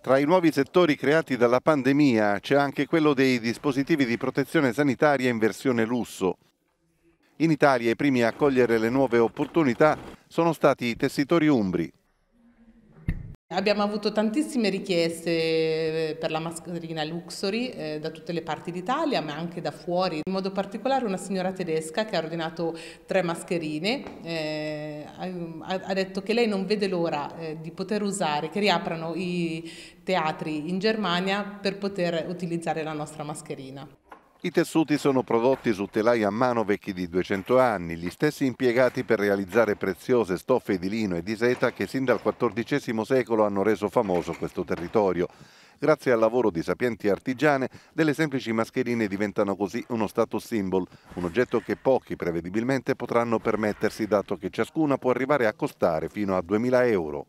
Tra i nuovi settori creati dalla pandemia c'è anche quello dei dispositivi di protezione sanitaria in versione lusso. In Italia i primi a cogliere le nuove opportunità sono stati i tessitori umbri, Abbiamo avuto tantissime richieste eh, per la mascherina Luxury eh, da tutte le parti d'Italia, ma anche da fuori. In modo particolare una signora tedesca che ha ordinato tre mascherine, eh, ha, ha, detto che lei non vede l'ora eh, di poter usare, che riaprano i teatri in Germania per poter utilizzare la nostra mascherina. I tessuti sono prodotti su telai a mano vecchi di 200 anni, gli stessi impiegati per realizzare preziose stoffe di lino e di seta che sin dal XIV secolo hanno reso famoso questo territorio. Grazie al lavoro di sapienti artigiane, delle semplici mascherine diventano così uno status symbol, un oggetto che pochi prevedibilmente potranno permettersi dato che ciascuna può arrivare a costare fino a 2000 euro.